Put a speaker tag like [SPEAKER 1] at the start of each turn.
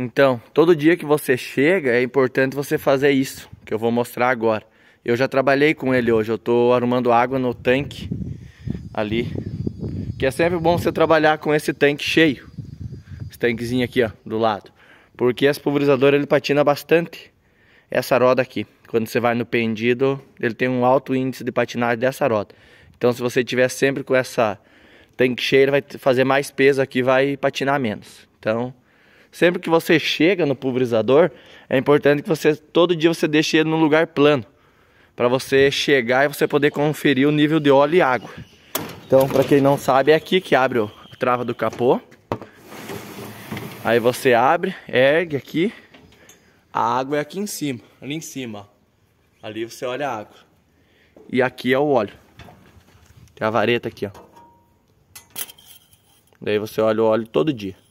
[SPEAKER 1] Então, todo dia que você chega, é importante você fazer isso, que eu vou mostrar agora. Eu já trabalhei com ele hoje, eu estou arrumando água no tanque ali. Que é sempre bom você trabalhar com esse tanque cheio. Esse tanquezinho aqui, ó, do lado. Porque esse pulverizador, ele patina bastante essa roda aqui. Quando você vai no pendido, ele tem um alto índice de patinagem dessa roda. Então, se você tiver sempre com essa tanque cheia, ele vai fazer mais peso aqui, vai patinar menos. Então... Sempre que você chega no pulverizador, é importante que você todo dia você deixe ele no lugar plano, para você chegar e você poder conferir o nível de óleo e água. Então, para quem não sabe, é aqui que abre a trava do capô. Aí você abre, ergue aqui. A água é aqui em cima, ali em cima. Ali você olha a água. E aqui é o óleo. Tem a vareta aqui, ó. Daí você olha o óleo todo dia.